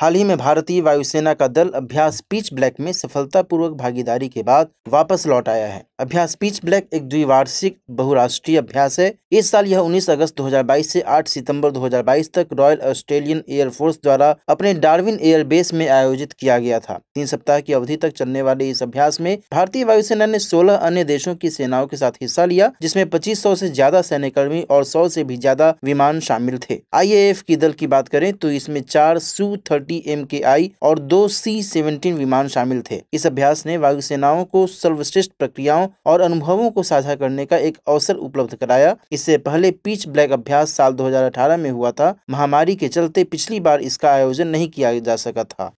हाल ही में भारतीय वायुसेना का दल अभ्यास पीच ब्लैक में सफलतापूर्वक भागीदारी के बाद वापस लौट आया है अभ्यास पीच ब्लैक एक द्विवार्षिक बहुराष्ट्रीय अभ्यास है इस साल यह 19 अगस्त 2022 से 8 सितंबर 2022 तक रॉयल ऑस्ट्रेलियन एयरफोर्स द्वारा अपने डार्विन एयर बेस में आयोजित किया गया था तीन सप्ताह की अवधि तक चलने वाले इस अभ्यास में भारतीय वायुसेना ने सोलह अन्य देशों की सेनाओं के साथ हिस्सा लिया जिसमे पच्चीस ऐसी ज्यादा सैन्यकर्मी और सौ ऐसी भी ज्यादा विमान शामिल थे आई की दल की बात करें तो इसमें चार सू थर्टी एम और दो सी सेवेंटीन विमान शामिल थे इस अभ्यास ने वायुसेनाओं को सर्वश्रेष्ठ प्रक्रियाओं और अनुभवों को साझा करने का एक अवसर उपलब्ध कराया इससे पहले पीच ब्लैक अभ्यास साल 2018 में हुआ था महामारी के चलते पिछली बार इसका आयोजन नहीं किया जा सका था